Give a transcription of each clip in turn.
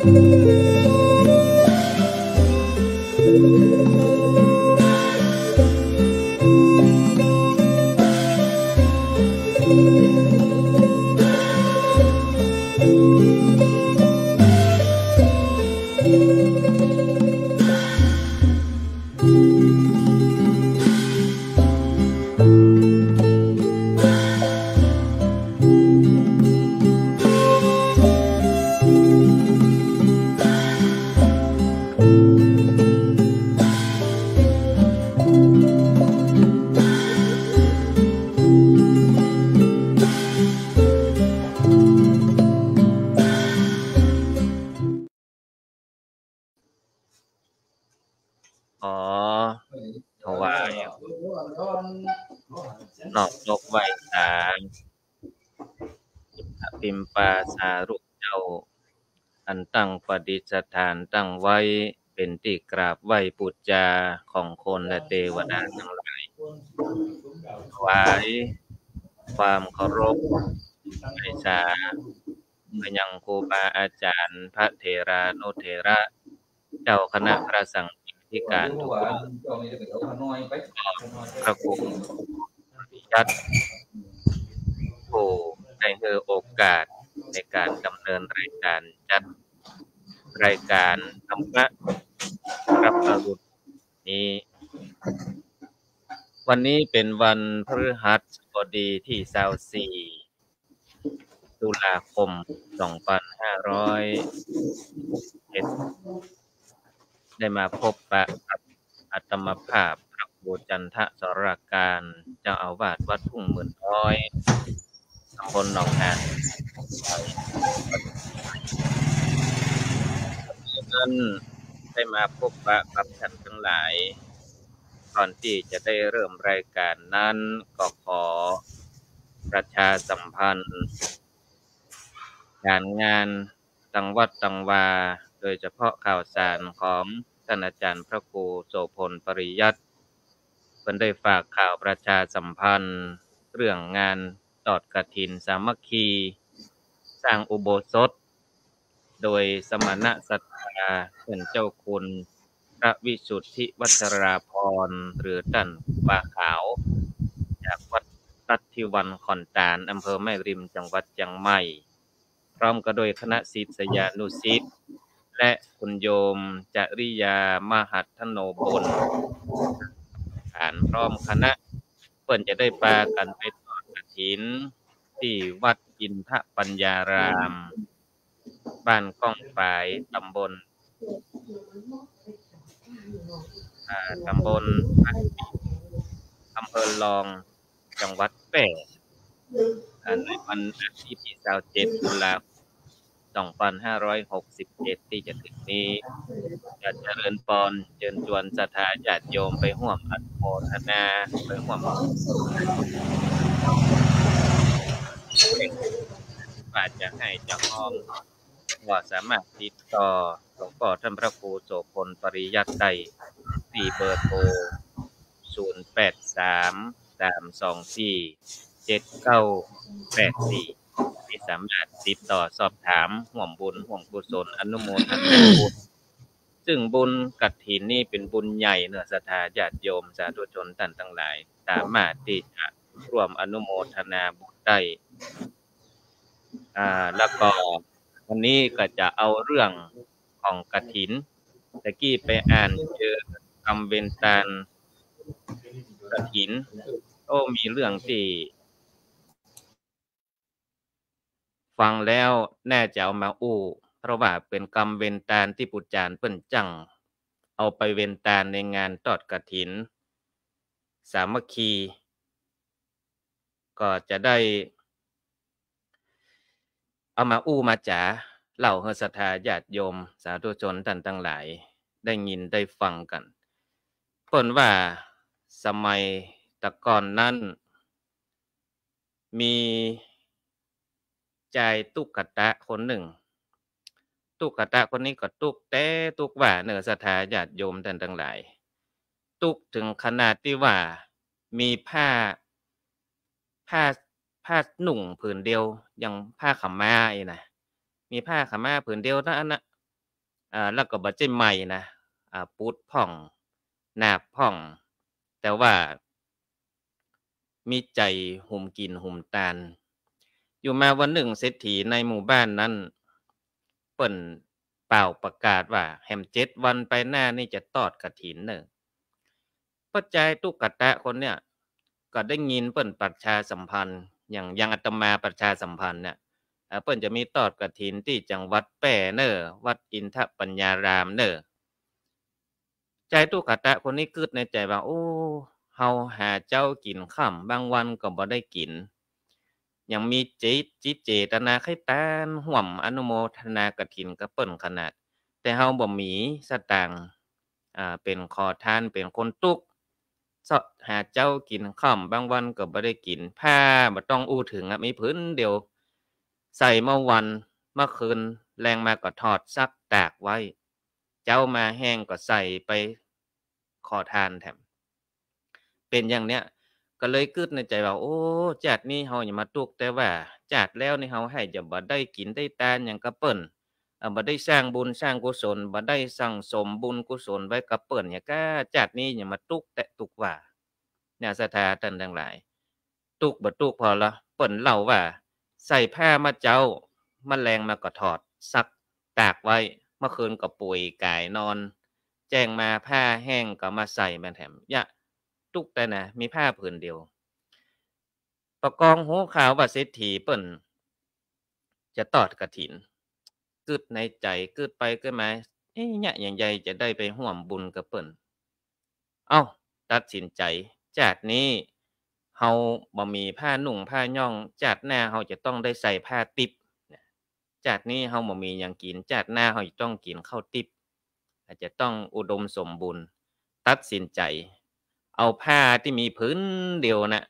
thank you ปิมปาสารุกเจ้า อันตั้งปฏิสถานตั้งไว้เป็นที่กราบไหว้ปูจาของคนและเทวดาทั้งหลายถวายความเคารพในสาพยังครูบาอาจารย์พระเทรานุเทระ เจ้าคณะพระสังฆที่การทุกรูปพระครูยัดโ้ให้เธอโอกาสในการดำเนินรายการจัดรายการธรรมะรับอารุณนี้ วันนี้เป็นวันพฤหัสบดีที่ซาวซีตุลาคม 2500 ได้มาพบปะกับอัตมภาพพระโบจันทะสรการเจ้าอาวาสวัดทุ่งหมื่นร้อยคนหนองหานนั้นได้มาพบปะกับท่านทั้งหลาย ก่อนที่จะได้เริ่มรายการนั้นก็ขอ ประชาสัมพันธ์การงานตังวัดตังวา โดยเฉพาะข่าวสารของท่านอาจารย์พระครูโสพลปริยัติเพิ่นได้ฝากข่าวประชาสัมพันธ์เรื่องงานตอดกระถินสามัคคีสร้างอุโบสถ โดยสมณะสัตตาเป็นเจ้าคุณพระวิสุทธิวัชราพร หรือตันป่าขาว จากวัดตัทิวันขอนตาน อำเภอแม่ริมจังหวัดจังใหม่ พร้อมกับโดยคณะศิษยานุศิษย์และคุณโยมจริยามหัทโนบญอ่านพร้อมคณะเพื่นจะได้ปากันไปถินที่วัดอินทปัญญาราม บ้านก้องฝาย ตำบลตำบลอำเภอลอง จังหวัดแพร่ในวันที่27ตุลาคม2567 ที่จะถึงนี้จะเจริญปอนเริญจวน ศรัทธาญาติโยมไปห่วมอัดโมทนาไปห่วมเชฝากจะให้จาห้องว่าสามารถติดต่อหลวงพ่อท่านพระครูโสพลปริยัติใดที่เบอร์โทร0 8 3 3 2 4 7 9 8 4ที่สามารถติดต่อสอบถาม ห่วงบุญห่วงกุศลอนุโมทนาบุญ ซึ่งบุญกัดถินนี่เป็นบุญใหญ่เนื้อสถัาญาติโยมสาธุชนท่านทั้งหลาย สามารถที่จะร่วมอนุโมทนาบุญใจอ่า แล้วก็วันนี้ก็จะเอาเรื่องของกระถินตะกี้ไปอ่านเจอคำเวนตานกระถิน โอ้มีเรื่องที่ ฟังแล้ว แน่จะเอามาอู้เพราะว่าเป็นคำเวนตานที่ปุจจานเปิ้นจัง เอาไปเวนตานในงานตอดกระถิน สามัคคีก็จะได้ เอามาอู้มาจ๋าเหล่าเฮศธาญาติโยม สาธุชนท่านทั้งหลาย ได้ยินได้ฟังกันผลว่าสมัยตะก่อนนั้นมีใจตุกะตะคนหนึ่ง ตุกะตะคนนี้ก็ตุกแต่ตุกว่าเนือสธาญาติโยมท่านทั้งหลายตุกถึงขนาดที่ว่ามีผ้าผ้าผ้าหนุ่งผืนเดียวอย่างผ้าขาม้าอีนะมีผ้าขาม้าผืนเดียวนะอันนะอ่าแล้วก็บัจเจใหม่นะอ่าปูดผ่องหนาผ่อง แต่ว่า มีใจหุ่มกินหุ่มตานอยู่มาวันหนึ่ง เศรษฐีในหมู่บ้านนั้นเปิ่นเป่าประกาศว่าแฮมเจ็ดวันไปหน้านี่จะตอดกระถินหนึ่งปัจจัยตุกกะตะคนเนี่ยก็ได้ยินเปิ้นประชาสัมพันธ์อย่างยังอาตมาประชาสัมพันธ์เนี่ยเปิ้นจะมีตอดกระถินที่จังหวัดแป้เนอวัดอินทปัญญารามเนอใจตู้ขะตะคนนี้กึดในใจว่า โอ้เฮาหาเจ้ากินข้ามบางวันก็บ่ได้กิน ยังมีจิตจิตเจตนาไข้ตานห่วมอนุโมทนากระถินกระเปิ้นขนาด แต่เฮาบ่มีสตางค์อ่าเป็นคอทานเป็นคนตุกสะหาเจ้ากินข้ามบางวันก็ไม่ได้กิน ผ้าบ่ต้องอู้ถึงอ่ะมีพื้นเดียวใส่เมื่อวันเมื่อคืนแรงมาก็ถอดซักตากไว้ เจ้ามาแห้งก็ใส่ไปขอทานแถม เป็นอย่างเนี้ยก็เลยกึดในใจว่า โอ้จัดนี่เฮาอย่ามาตุกแต่ว่าจัดแล้วนี่เฮาให้จะบ่ได้กินได้ตานอย่างกระเปิ้นบ่ได้สร้างบุญสร้างกุศลบ่ได้สั่งสมบุญกุศลไว้กับเปิ่นเนี่ยก็จัดนี้ อย่ามาตุกแต่ตุกว่าเนี่ยสถาตันทั้งหลาย ตุกบ่ตุกพอละเปิ่นเล่าว่า ใส่ผ้ามาเจ้ามาแรงมากะถอดซักตากไว้เมื่อคืนก็ป่วยกายนอน แจ้งมาผ้าแห้งก็มาใส่แมนแถมยะตุกแต่นะ มีผ้าผืนเดียวประกองหูขาวบัดเศรษฐีเปิ่นจะตอดกระถิ่นกึดในใจกึดไปกึดมาเอ๊ะเนี่ยอย่างใหญ่จะได้ไปห่วมบุญกับเปิ่น เอ้าตัดสินใจจากนี้ เฮาบ่มีผ้าหนุ่งผ้าย่อง จากหน้าเฮาจะต้องได้ใส่ผ้าติบจากนี้เฮาบ่มีหยังกิน จากหน้าเฮาจะต้องกินข้าวติบอาจจะต้องอุดมสมบูรณ์ตัดสินใจ เอาผ้าที่มีพื้นเดียวนะะ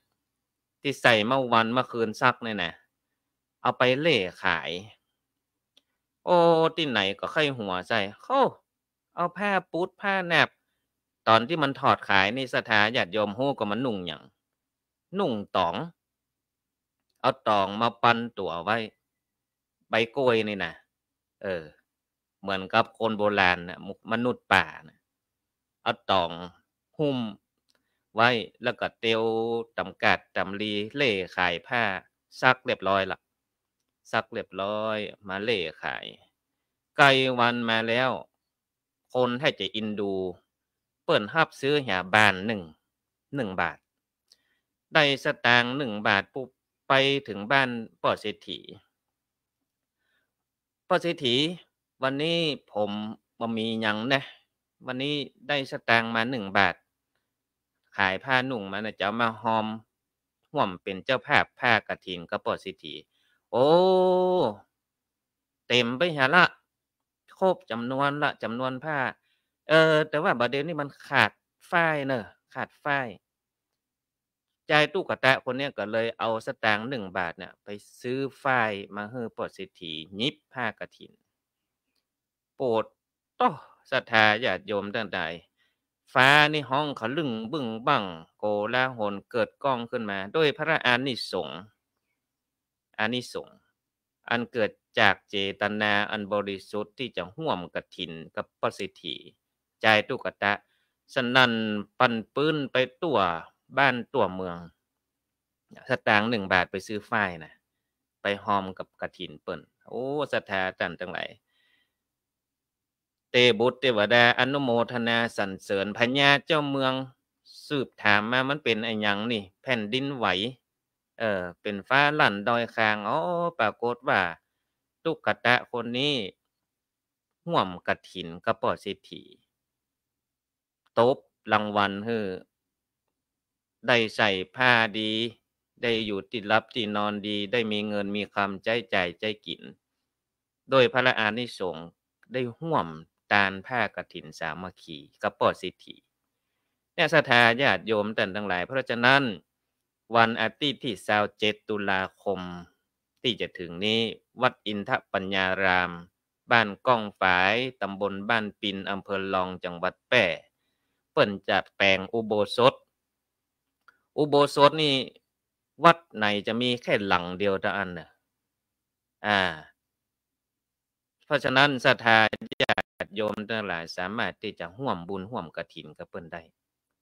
ที่ใส่เมื่อวันเมื่อคืนซักเนี่ยนะเอาไปเล่ขายโอ้ที่ไหนก็ไขยหัวใจเข้เอาผ้าปูดผ้าแนบ ตอนที่มันถอดขายในสถาหาัดยมโฮก็มันนุ่งอย่างนุ่งตอง เอาตองมาปันตัวไว้ ใบกล้วยนี่นะเออ เหมือนกับคนโบราณนะมนุษย์ป่านะเอาตองหุ้มไว้ แล้วก็เตียวตำกัดตำลีเล่ขายผ้าซักเรียบร้อยละซักเรียบร้อยมาเล่ขาย ไกลวันมาแล้ว คนให้จะอินดู เปิดหับซื้อหาบานหนึ่งหนึ่งบาท ได้สตางค์หนึ่งบาทปุ๊บไปถึงบ้านปอเศรษฐีปอเศรษฐีวันนี้ผมบ่มียังนะวันนี้ได้สตางค์มาหนึ่งบาท ขายผ้าหนุ่งมานะจ้ามาหอมห่วมเป็นเจ้าภาพผ้ากระถินกระปอเศรษฐีโอ้ เต็มไปหาละครบจำนวนละ จำนวน ผ้า เออ แต่ว่าบาเดนนี่มันขาด ฝ้าย เนอะขาด ฝ้าย ใจตู้กระแตคน เนี้ยก็เลยเอา สตางค์หนึ่ง บาทเนี่ยไปซื้อ ฝ้าย มาเฮือปลดสิทธิยิบ ผ้ากระถิน โปรดต่อ ศรัทธาญาติโยมตั้งใด ฟ้านี่ห้องขลึงบึ้งบังโกลาหนเกิดกล้องขึ้นมาด้วยพระอานิสงส์อานิสงส์อันเกิดจากเจตนาอันบริสุทธิ์ที่จะห่วมกถินกับประสิทธิ ใจตุกตะ สนันปันปื้นไปตัว บ้านตัวเมือง สตางค์หนึ่งบาทไปซื้อฝ้ายนะ ไปหอมกับกถินเปิ่นโอ้ สถาตันทั้งหลายเตบุตรเทวดาอนุโมทนาสรรเสริญพญาเจ้าเมืองสืบถามมามันเป็นไอยยังนี่ แผ่นดินไหวเออเป็นฟ้าหลั่นดอยคางอ๋อปรากฏว่า ตุกตะคนนี้ห่วมกระถินกระปอดสิทธิตบรางวัลเฮอได้ใส่ผ้าดี ได้อยู่ติดรับที่นอนดี ได้มีเงินมีคำใจใจใจกิน โดยพระอานิสงส์ได้ห่วมตานผ้ากระถินสามัคคีกระปอดสิทธิเนี่ยสถาญาติโยมแต่ทั้งหลายเพราะฉะนั้นวันอาทิตย์ที่27ตุลาคม ที่จะถึงนี้ วัดอินทปัญญาราม บ้านก้องฝาย ตำบลบ้านปิน อำเภอลองจังหวัดแพร่ เปิ่นจะแปลงอุโบสถ อุโบสถนี่วัดไหนจะมีแค่หลังเดียวเท่านั้นนะอ่า เพราะฉะนั้นศรัทธาญาติโยมทั้งหลายสามารถที่จะห่วมบุญห่วมกระถินกับเปิ่นได้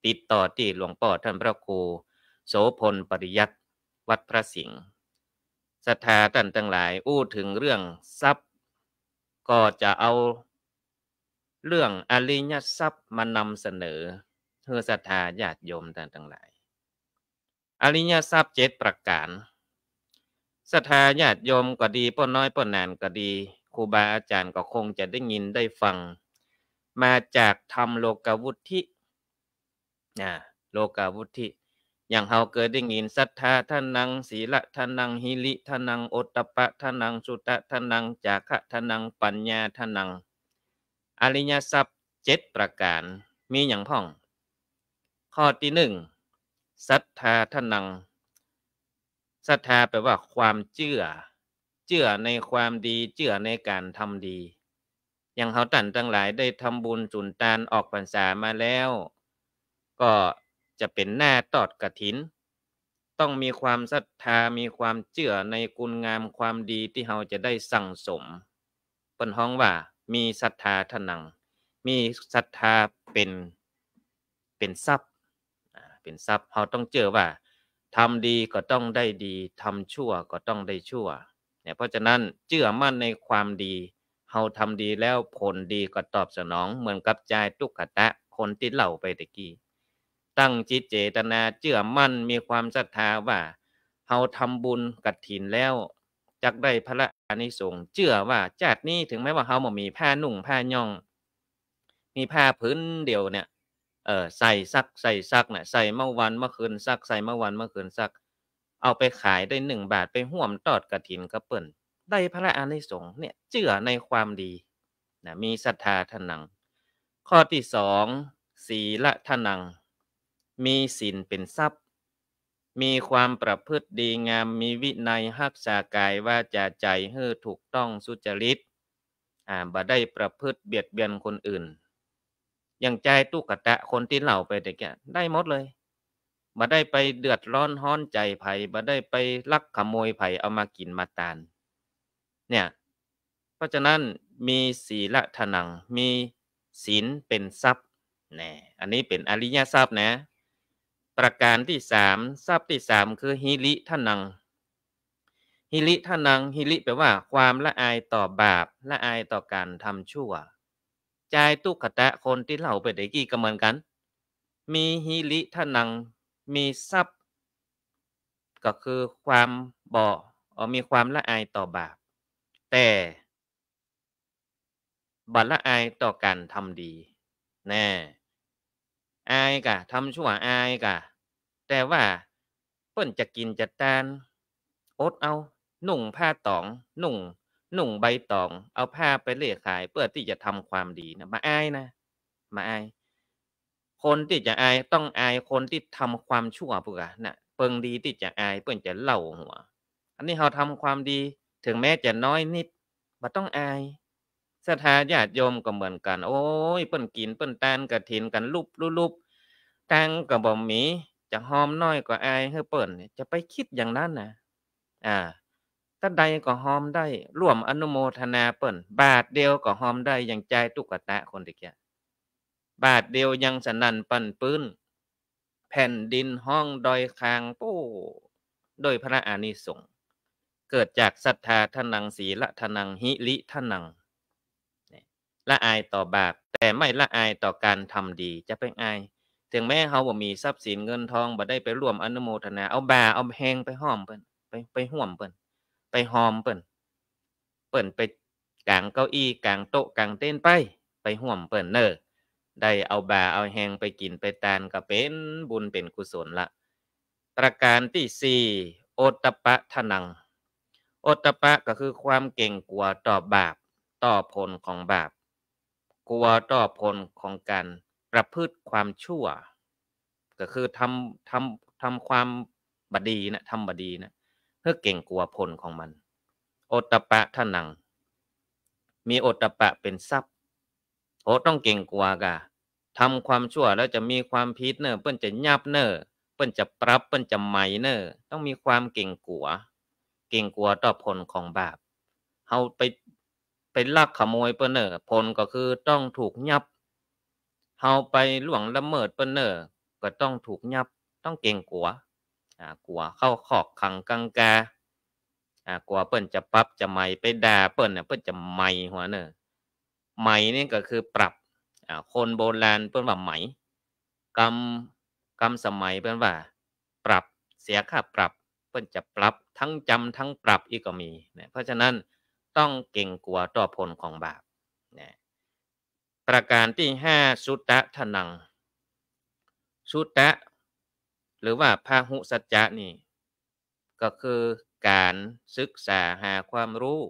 ติดต่อที่หลวงพ่อท่านพระครูโสพลปริยัตวัดพระสิงห์ ศรัทธาท่านทั้งหลาย อู้ถึงเรื่องทรัพย์ ก็จะเอาเรื่องอริยทรัพย์มานำเสนอเพื่อศรัทธาญาติโยมท่านทั้งหลาย อริยทรัพย์เจ็ดประการศรัทธาญาติโยมก็ดีป้อน้อยป้อนานก็ดีครูบาอาจารย์ก็คงจะได้ยินได้ฟัง มาจากธรรมโลกวุฒินะ โลกวุฒิอย่างเฮาเกิดได้ยินศรัทธาท่านังศีละท่านังฮิลิท่านังโอตปะท่านังสุตะท่านังจาคะท่านังปัญญาท่านังอริยทรัพย์เจ็ดประการมีอย่างพ่อง ข้อที่หนึ่งศรัทธาท่านังศรัทธาแปลว่าความเชื่อเชื่อในความดีเชื่อในการทำดีอย่างเฮาตั้นทั้งหลายได้ทำบุญจุนทานออกพรรษามาแล้ว ก็จะเป็นหน้าตอดกระถิน ต้องมีความศรัทธา มีความเชื่อใน คุณงามความดีที่เราจะได้สั่งสม เป็นห้องว่ามีศรัทธาทนัง มีศรัทธาเป็น เป็นทรัพย์เป็นทรัพย์เราต้องเจอว่าทำดีก็ต้องได้ดี ทำชั่วก็ต้องได้ชั่ว เนี่ย เพราะฉะนั้นเชื่อมั่นในความดี เฮาทำดีแล้วผลดีก็ตอบสนอง เหมือนกับใจตุกขะตะคนติดเหล่าไปตะกี้ตั้งจิตเจตนาเชื่อ มั่นมีความศรัทธา ว่าเฮาทำบุญกัดถินแล้ว จัก ได้พระอานิสงส์เชื่อว่าจาดนี้ถึงแม้ว่าเฮาบ่มีผ้าหนุ่ง ผ้าย่อง มีผ้าพื้นเดียว เนี่ยเออใส่ซักใส่ซักน่ะใส่เมื่อวันเมื่อคืน ซักใส่เมื่อวันเมื่อคืน ซัก เอาไปขายได้หนึ่งบาทไปห่วมตอดกระถินกระเปิ่น ได้พระอานิสงส์เนี่ยเชื่อในความดีนะมีศรัทธาทนัง ข้อที่สองศีละทนังมีศีลเป็นทรัพย์ มีความประพฤติดีงาม มีวินัยหักษากายว่าจะใจให้ถูกต้องสุจริต อ่า บ่ได้ประพฤติเบียดเบียนคนอื่น อย่างใจตุกตะคนที่เหล่าไปแต่แกได้หมดเลย บ่ได้ไปเดือดร้อนห้อนใจไผ่บ่ได้ไปลักขโมยไผ่เอา มา กินมาตาน เนี่ย เพราะฉะนั้นมีศีลธนัง มีศีลเป็นทรัพย์แน่ อันนี้เป็น อริยทรัพย์นะประการที่สามทราบที่สามคือฮิลิท่านังฮิลิท่านังฮิลิแปลว่าความละอายต่อบาปละอายต่อการทำชั่วใจตุกตะคนที่เล่าไปได้กี่ก็เหมือนกัน มีฮิลิท่านัง มีทรัพย์ก็คือความบ่อมีความละอายต่อบาปแต่บัละอายต่อการทำดี แน่อายกะทำชั่วอายกะแต่ว่าเปิ้นจะกินจะตานอดเอา หนุ่งผ้าตอง หนุ่งหนุ่งใบตอง เอาผ้าไปเล่ขาย เพื่อที่จะทำความดีนะมาอายนะมาอายคนที่จะอายต้องอายคนที่ทำความชั่วพวกนะเปิงดีที่จะอายเปิ้นจะเล่าหัว อันนี้เราทำความดีถึงแม้จะน้อยนิดมาต้องอายศรัทธาญาติโยมก็เหมือนกัน โอ้ยเปิ้นกินเปิ้นแตนกระถินกันลุบลุบแตงกับบอมมี จะหอมน้อยกว่าไอ้เฮ้เปิ้นจะไปคิดอย่างนั้นนะอ่าถ้าใดก็หอมได้ ร่วมอนุโมทนาเปิ้นบาทเดียวก็หอมได้อย่างใจตุกตะคนตะเกียบาทเดียวยังสนันปั่นปื้น แผ่นดินห้องดอยคางปู้ โดยพระอานิสงส์เกิดจากศรัทธาทนังศีละทนังหิลิทนังละอายต่อบาปแต่ไม่ละอายต่อการทำดีจะเป็นอายถึงแม้เขาบ่มีทรัพย์สินเงินทองบ่ได้ไปร่วมอนุโมทนา เอาบาเอาแหงไปห้อมเปิ้นไปไปห่วมเปิ้นไปหอมเปิ้นเปิ้นไปกลางเก้าอี้กลางโต๊ะกลางเต้นไปไปห่วมเปิ้นเนอได้เอาบาเอาแหงไปกินไปตานก็เป็นบุญเป็นกุศลละ ประการที่สี่โอตปะทนังโอตปะก็คือความเก่งกลัวต่อบาปต่อผลของบาปกลัวต่อผลของการประพฤติความชั่ว ก็คือทำทำทำความบดีนะทำบดีนะเพื่อเก่งกลัวผลของมันโอตปะท่านัง มีโอตปะเป็นทรัพย์โอต้องเก่งกลัวกะทำความชั่วแล้วจะมีความพิษเนอเปิอนจะยับเนอเปิอนจะปรับเปิอนจะไหมเนอต้องมีความเก่งกลัว เก่งกลัวต่อผลของบาปเขาไปเปลักขโมยเปิ้นเนอร์ผลก็คือต้องถูกยับเฮาไปล่วงละเมิดเปิ้นเนอร์ก็ต้องถูกยับ ต้องเก่งกลัวอ่ากลัวเข้าขอกขังกังกาอ่ากลัวเปิ้นจะปับจะไม่ไปด่าเปิ้นเนี่ยเปิ้นจะไม่หัวเนอร์ไหมนี่ ก็คือปรับอ่าคนโบราณเปิ้นว่าไหมกรรมกรรมสมัยเปิ้นว่า ปรับเสียค่าปรับ เปิ้นจะปรับทั้งจำทั้งปรับอีกก็มีเนี่ยเพราะฉะนั้นต้องเก่งกลัวต่อผลของบาปนะประการที่ห้าสุตะทนัง สุตะ หรือว่าพาหุสัจจะนี่ ก็คือการศึกษาหาความรู้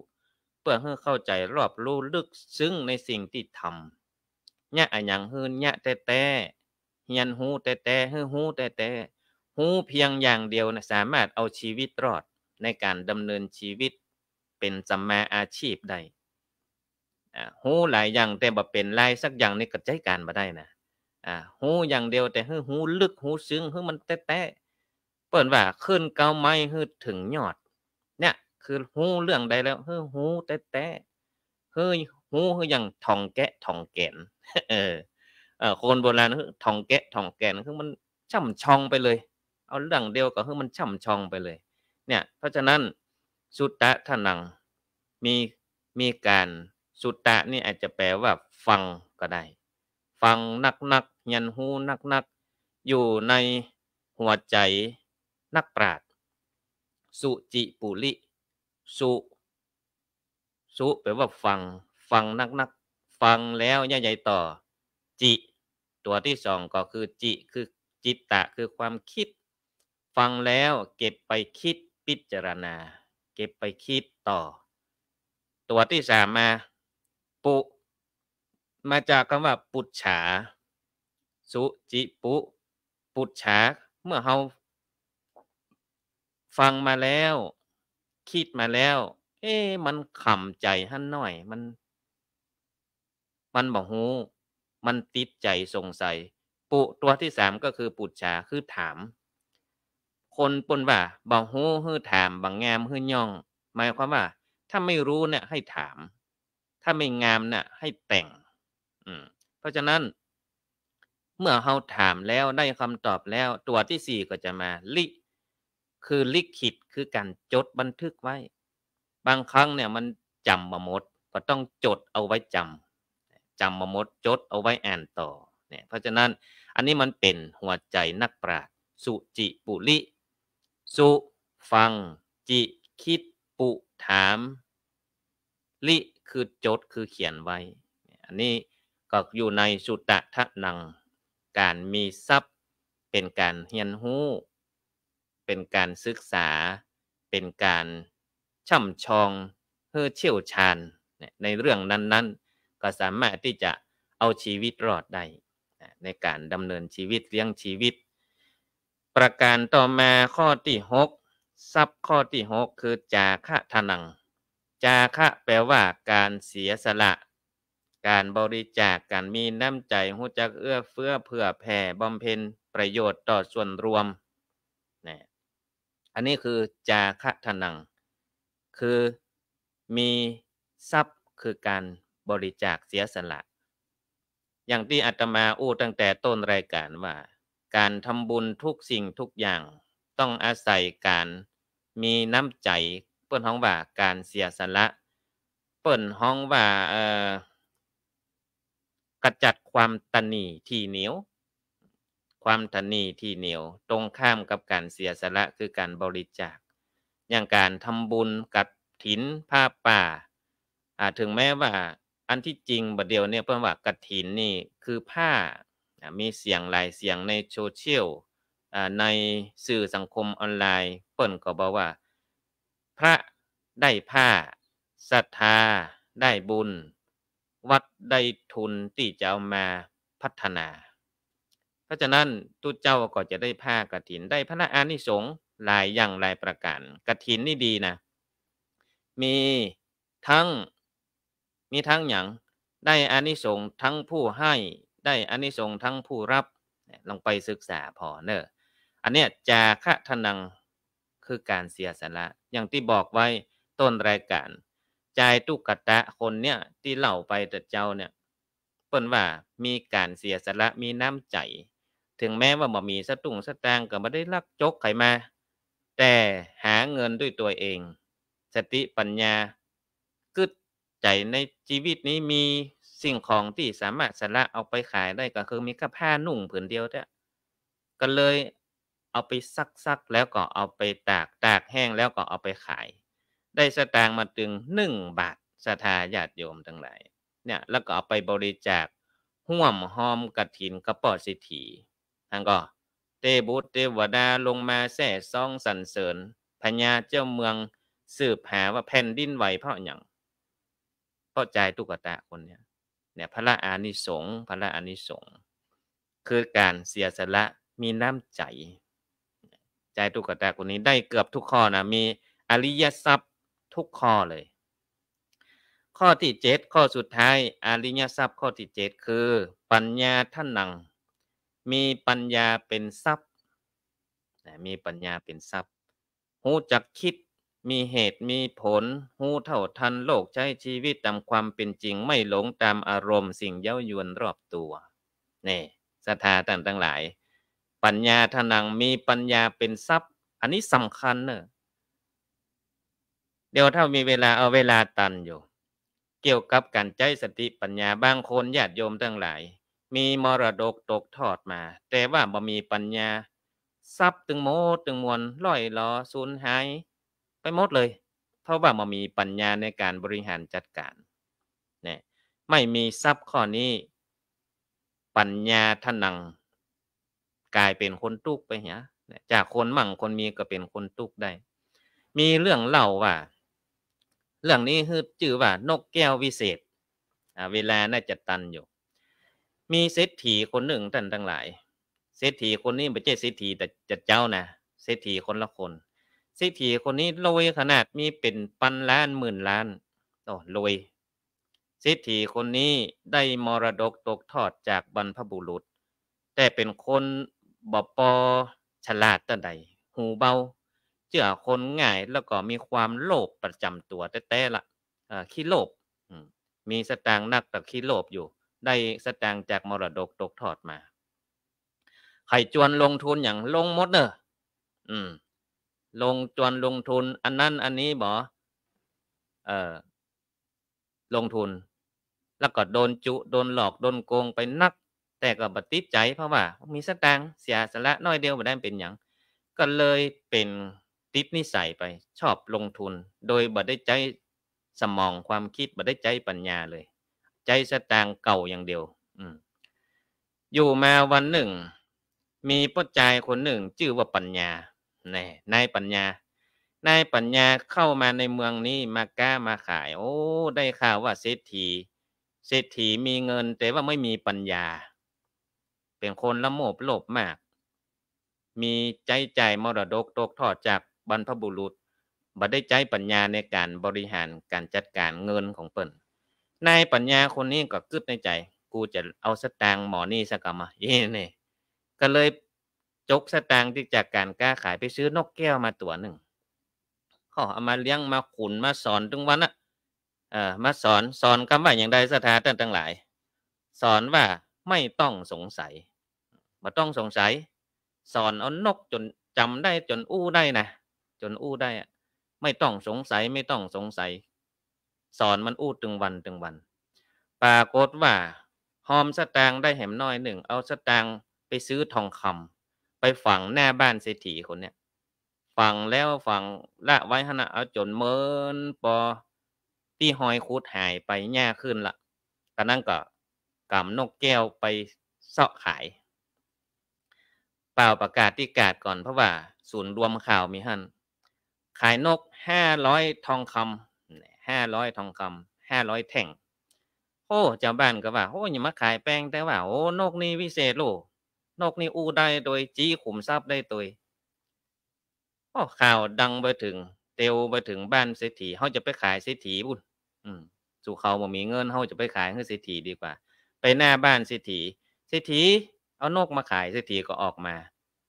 เพื่อให้เข้าใจรอบรู้ลึกซึ้งในสิ่งที่ทำเนี่ยอย่างฮืนเนี่ยแต่แ่เฮียนหูแต่แต่ฮือหูแต่แต่หูเพียงอย่างเดียวนะสามารถเอาชีวิตรอดในการดำเนินชีวิตเป็นสัมมาอาชีพได้หูหลายอย่างแต่บ่เป็นลายสักอย่างนี่ก็ใช้การมาได้ นะหูอย่างเดียวแต่ฮืหูลึกหูซึ้งหูมันแตะเปิดว่าขึ้นเกาไม้หูถึง ยอด เนี่ยคือหูเรื่องใดแล้วฮืหูแตะฮ้ยหูฮหออย่างทองแกะทองแกนเออคนโบราณหือทองแกะทองแกนคือมันช่ำชองไปเลย เอาเรื่องเดียวก็คือมันช่ำชองไปเลย เนี่ย เพราะฉะนั้นสุตะทนัง มี มีการสุตะนี่อาจจะแปลว่า ฟังก็ได้ ฟังนักนักยันหูนักนักอยู่ในหัวใจนักปราชญ์สุจิปุลิสุ สุแปลว่าฟังฟังนักนักฟังแล้วยาใหญ่ต่อจิ ตัวที่สองก็คือจิคือจิตตะคือความคิด ฟังแล้วเก็บไปคิดพิจารณาเก็บไปคิดต่อ ตัวที่สามมาปุ มาจากคำว่าปุจฉาสุจิปุปุจฉาเมื่อเราฟังมาแล้วคิดมาแล้วเอ๊มันขำใจหันหน่อยมัน มันบอกหูมันติดใจสงสัยปุตัวที่สามก็คือปุจฉาคือถามคนปนว่าบ่งหูฮือถาม บางงามเฮือย่อง หมายความว่า ถ้าไม่รู้เนี่ยให้ถาม ถ้าไม่งามเนี่ยให้แต่ง อืม เพราะฉะนั้น เมื่อเราถามแล้วได้คำตอบแล้ว ตัวที่สี่ก็จะมาลิ คือลิขิตคือการจดบันทึกไว้ บางครั้งเนี่ยมันจำมาหมด ก็ต้องจดเอาไว้จำจำมาหมด จดเอาไว้อ่านต่อ เนี่ย เพราะฉะนั้น อันนี้มันเป็นหัวใจนักปราชญ์สุจิปุริสุฟังจิคิด ปุถาม ลิคือ จด คือเขียนไว้ อันนี้ก็อยู่ในสุตะทะนัง การมีทรัพย์เป็นการเฮียนหู้ เป็นการศึกษาเป็นการช่ำชองเพื่อเชี่ยวชาญในเรื่องนั้น ๆ ก็สามารถที่จะเอาชีวิตรอดได้ ในการดำเนินชีวิตเลี้ยงชีวิตประการต่อมาข้อที่หกทรัพย์ข้อที่หกคือ จาคะทนัง จาคะแปลว่า การเสียสละการบริจาคการมีน้ำใจหูจักเอื้อเฟื้อเผื่อแผ่บำเพ็ญประโยชน์ต่อส่วนรวมนะอันนี้คือ จาคะทนัง คือ มีทรัพย์คือการบริจาคเสียสละอย่างที่อาตมาอู้ตั้งแต่ต้นรายการว่าการทำบุญทุกสิ่งทุกอย่างต้องอาศัยการมีน้ำใจเปิ้นห้องว่าการเสียสละเปิ้นห้องว่าเอ่อกระจัดความตนีที่เหนียวความตนีที่เหนียวตรงข้ามกับการเสียสละคือการบริจาคอย่างการทำบุญกัดถินผ้าป่าอาถึงแม้ว่าอันที่จริงบัดเดียวเนี่ยเปิ่นว่ากระถินนี่คือผ้ามีเสียงหลายเสียงในโซเชียลในสื่อสังคมออนไลน์เปิ่นก็บอกว่า พระได้ผ้าศรัทธา ได้บุญ วัดได้ทุนที่จะเอามาพัฒนา เพราะฉะนั้นตุเจ้าก็จะ ได้ผ้ากระถิน ได้พระอานิสงส์หลายอย่างหลายประการกระถินนี่ดีนะ มี ทั้ง มีทั้งอย่างได้อานิสงส์ทั้งผู้ให้ได้ อันนี้ส่งทั้งผู้รับลองไปศึกษาพอเนอะ อันเนี้ยจาคะทนังคือการเสียสละอย่างที่บอกไว้ต้นรายการ จายตุกตะคนเนี่ยที่เล่าไปแต่เจ้าเนี่ยเปิ้นว่ามีการเสียสละมีน้ำใจ ถึงแม้ว่าบ่มีสตุ้งสตางก็ไม่ได้ลักจกใครมา แต่หาเงินด้วยตัวเอง สติปัญญา กึดใจในชีวิตนี้มีสิ่งของที่สามารถสละเอาไปขายได้ก็คือมีแค่ผ้านุ่งผืนเดียวเนี่ยก็เลยเอาไปซักซักแล้วก็เอาไปตากตากแห้งแล้วก็เอาไปขาย ได้สตางค์มาถึงหนึ่งบาทสถาญาติโยมทั้งหลายเนี่ยแล้วก็เอาไปบริจาคห่วมหอมกระถินกระปอดสิทีท่านก็เตบุตรเตวดาลงมาแส่ซองสันเสริญพญาเจ้าเมืองสืบหาว่าแผ่นดินไหวเพราะอย่างเพราะใจตุกตะคนเนี้ยนี่ยพระอานิสงส์พระอานิสงส์คือการเสียสละมีน้ำใจ ใจตุกตาคนนี้ได้เกือบทุกข้อนะมีอริยทรัพย์ทุกข้อเลย ข้อที่เจ็ดข้อสุดท้าย อริยทรัพย์ข้อที่เจ็ดคือปัญญาท่านัง มีปัญญาเป็นทรัพย์มีปัญญาเป็นทรัพย์หูจักคิดมีเหตุมีผลหูเท่าทันโลกใช้ชีวิตตามความเป็นจริงไม่หลงตามอารมณ์สิ่งเย้ายวนรอบตัว นี่ศรัทธาต่างทั้งหลาย ปัญญาทนังมีปัญญาเป็นทรัพย์ อันนี้สำคัญเนอะเดี๋ยวถ้ามีเวลาเอาเวลาตันอยู่ เกี่ยวกับการใจสติปัญญาบางคนญาติโยมทั้งหลาย มีมรดกตกทอดมาแต่ว่าบ่มีปัญญา ทรัพย์ตึงโมตึงมวลล่อยล้อสูญหายไปหมดเลยเพราะว่ามันมีปัญญาในการบริหารจัดการเนี่ยไม่มีทรัพย์ข้อนี้ปัญญาทนังกลายเป็นคนตุกไปเหียจากคนมั่งคนมีก็เป็นคนตุกได้ มีเรื่องเล่าว่า เรื่องนี้คือชื่อว่า นกแก้ววิเศษเวลาน่าจะตันอยู่ มีเศรษฐีคนหนึ่งท่านทั้งหลาย เศรษฐีคนนี้ไม่ใช่เศรษฐีแต่จัดเจ้านะ เศรษฐีคนละคนซิรีคนนี้รวยขนาดมีเป็นพัน ล้าน หมื่นล้านโอ้รวยซิรีคนนี้ได้มรดกตกทอดจากบรรพบุรุษ แต่เป็นคนบอปอฉลาดต้งใดหูเบาเจือคน ง่ายแล้วก็ มีความโลภประจำ ตัวแต่แต่ละขี้โลภมีสตางค์นักแต่ขี้โลภอยู่ ได้สตางค์จากมรดกตกทอดมาใครจวนลงทุนอย่างลงมดเนอะอืมลงจวนลงทุน อันนั้นอันนี้บอเออ ลงทุน แล้วก็โดนจุโดนหลอก โดนโกงไปนัก แต่ก็บัติดใจเพราะว่า มีสตางค์เสียสละ น้อยเดียวบ่ได้เป็นอย่างก็เลยเป็นติดนิสัยไป ชอบลงทุน โดยบัดได้ใจสมองความคิดบัดได้ใจปัญญาเลย ใจสตางค์เก่าอย่างเดียว อืมอยู่มาวันหนึ่ง มีปัจจายคนหนึ่ง ชื่อว่าปัญญานน่นายปัญญานายปัญญาเข้ามาในเมืองนี้มาก้ามาขาย โอ้ได้ข่าวว่าเศรษฐีเศรษฐีมีเงินแต่ว่าไม่มีปัญญา เป็นคนละโมบโลภมากมีใจใจมรดกตกทอดจากบรรพบุรุษบดได้ใจปัญญาในการบริหารการจัดการเงินของเปิ่นนายปัญญาคนนี้ก็คึดในใจ กูจะเอาสตางค์หมอนี่สักกมาเย่เนี่ก็เลยจกสตางค์ที่จากการกล้าขายไปซื้อนกแก้วมาตัวหนึ่งก็เอามาเลี้ยงมาขุนมาสอนถึงวันนะเอ่อมาสอนสอนคำว่าอย่างใดสถาท่านทั้งหลาย สอนว่าไม่ต้องสงสัยมาต้องสงสัย สอนเอานกจนจำได้จนอู้ได้นะจนอู้ได้อะไม่ต้องสงสัยไม่ต้องสงสัย สอนมันอู้ตึงวันตึงวัน ปรากฏว่า หอมสตางค์ได้แหมน้อยหนึ่งเอาสตางค์ไปซื้อทองคำไปฝังแน่บ้านเศรษฐีคนเนี้ยฝังแล้วฝังละไว้ขณะเอาจนเมินปอที่หอยคุด หายไปแย่ขึ้น ละกระนั่งก็ กำ นกแก้วไปเสาะขาย เปล่าประกาศที่กาดก่อนเพราะว่า ศูนย์รวมข่าวมีฮัน ขายนกห้าร้อยทองคำห้าร้อยทองคำห้าร้อยแท่งโอ้เจ้าบ้าน ก็ ว่าโอ้ยมาขาย แป้งแต่ว่าโอ้นกนี่วิเศษลูกนกนี่อู้ได้โดยจี้ขุมทรัพย์ได้ตัวก็ข่าวดังไปถึงเตียวไปถึงบ้านเศรษฐีเขาจะไปขายเศรษฐีบุญสู่เขาบ่มีเงินเขาจะไปขายให้เศรษฐีดีกว่าไปหน้าบ้านเศรษฐี เศรษฐีเอานกมาขายเศรษฐีก็ออกมา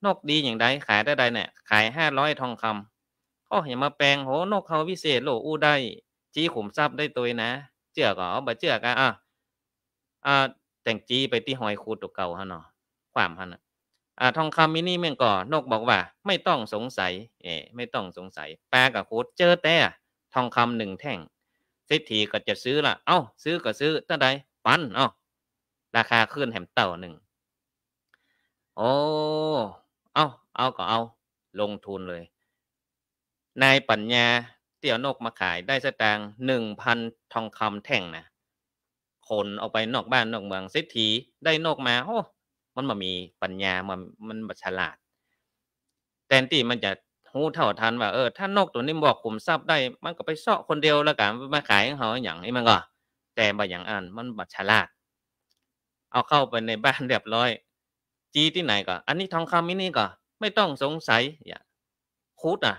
นกดีอย่างใดขายได้ใดเนี่ย ขายห้าร้อยทองคำก็อย่ามาแปลงโหนกเขาวิเศษโลอู้ได้จี้ขุมทรัพย์ได้ตัวนะเจือก็บ่เจือกันอ่ะ อ่าแต่งจี้ไปที่หอยคูดตัวเก่าฮะเนาะความฮะนะอ่าทองคำมินี่แม่งก่อนกบอกว่าไม่ต้องสงสัย เอ๋ไม่ต้องสงสัย แปลกับโคด เจอแต่ทองคำหนึ่งแท่งเศรษฐีก็จะซื้อละเอ้าซื้อก็ซื้อตั้งใดปันเอ้าราคาขึ้นแหมเต่าหนึ่ง โอ้ เอาเอาก็เอา ลงทุนเลย นายปัญญาเตี่ยวนกมาขายได้สตางค์หนึ่งพันทองคำแท่งนะขนออกไปนอกบ้านนอกเมืองเศรษฐีได้นกมาโอ้มันบ่มีปัญญามันมันบ่ฉลาด แต่ที่มันจะหูเท่าทันว่า เออ ถ้านกตัวนี้บอกขุมทรัพย์ได้มันก็ไปเซาะคนเดียวแล้วกันมาขายเขาอย่างนี้มันก็แต่บ่อย่างอันมันบ่ฉลาด เอาเข้าไปในบ้านเรียบร้อย จีที่ไหนก็อันนี้ทองคำมินี่ก็ไม่ต้องสงสัยอย่าคุดอ่ะ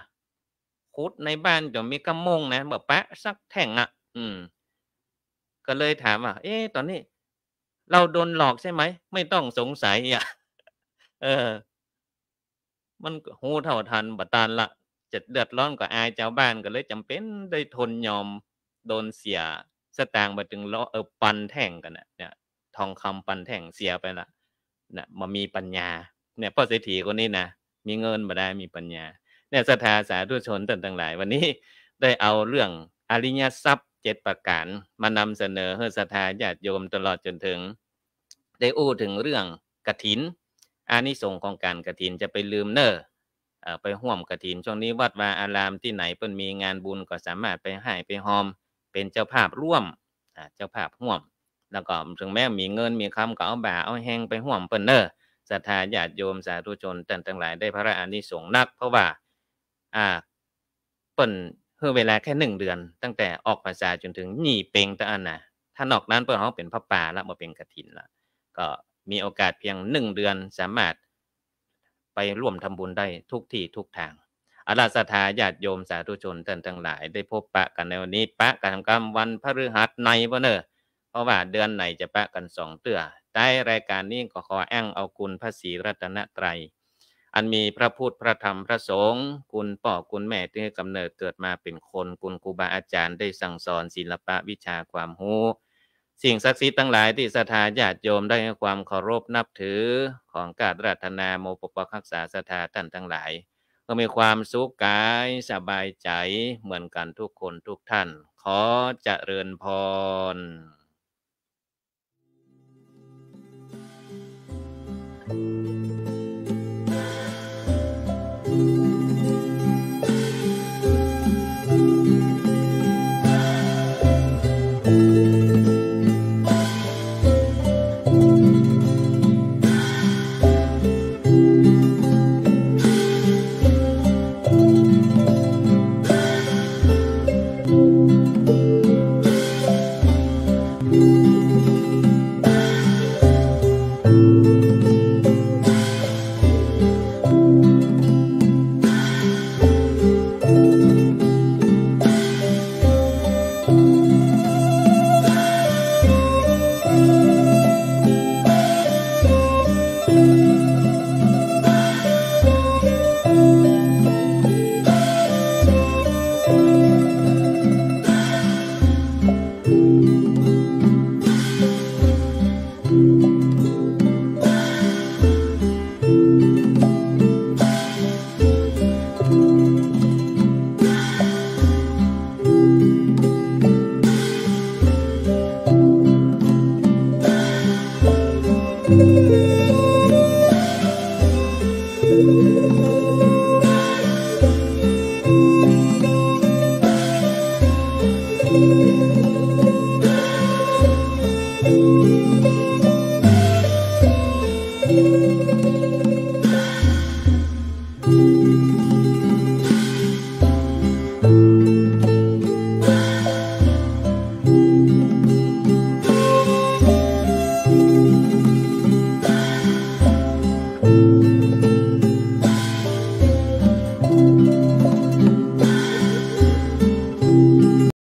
คุดในบ้านจะมีกระมงนะแบบแปะสักแท่งอ่ะ อืม ก็เลยถามว่าเอ๊ะตอนนี้เราโดนหลอกใช่ไหม ไม่ต้องสงสัย อ่ะเออ มันหูเท่าทันบัตานละจะเดือดร้อนกับอายเจ้าบ้านก็เลย จำเป็นได้ทนยอมโดนเสียสตางค์มาถึงล้อเออปันแท่งกันเนี่ยทองคำปันแท่งเสียไปละเนี่ยมามีปัญญาเนี่ยพ่อเศรษฐีคนนี้นะมีเงินมาได้มีปัญญา เนี่ยสถาสาธุชนต่างๆหลาย วันนี้ได้เอาเรื่องอริยทรัพย์เจ็ดประการ มานำเสนอให้ศรัทธาญาติโยมตลอดจนถึง ได้อู้ถึงเรื่องกระถิน อานิสง์ของการกระถิน จะไปลืมเนอ้อไปห่วมกระถิน ช่วงนี้วัดวาอาราม ที่ไหนเพิ่นมีงานบุญก็สามารถไปให้ไปหอมเป็นเจ้าภาพร่วมเจ้าภาพห่วม แล้วก็ถึงแม้มีเงินมีคำก็เอาบ่าเอาแหงไปห่วมเปิ้นเนอ้อศรัทธาญาติโยมสาธุชนต่านทงหลายได้พระอานิสงส์นัก เพราะว่าอ่าเปิ้นเพื่อเวลาแค่หนึ่งเดือนตั้งแต่ออกภาษาจนถึงหนีเปงตะอันนะถ้านอกนั้นเปิดห้องเป็นพระป่าละมาเป็นกระถินละก็มีโอกาสเพียงหนึ่งเดือนสามารถไปร่วมทำบุญได้ทุกที่ทุกทางอาราสถาญาติโยมสาธุชนท่านทั้งหลาย ได้พบปะกันในวันนี้ ปะกันกรรมวันพฤหัสในวันเนอเพราะว่าเดือนไหนจะปะกันสองเตือใต้รายการนี้ก็ขอแอ้งเอาคุณพระศรีรัตนตรัยอันมีพระพุทธพระธรรมพระสงฆ์คุณป่อคุณ แม่ที่ให้กำเนิดเกิดมาเป็นคนคุณครูบาอาจารย์ได้สั่งสอนศิลปะวิชาความรู้ สิ่งศักดิ์สิทธิ์ทั้งหลายที่สถาญาติโยมได้ให้ความเคารพนับถือของกาตรัตนาโมปปะคักษาสถาท่านทั้งหลาย ก็มีความสุขกาย สบายใจเหมือนกันทุกคนทุกท่าน ขอเจริญพร thank you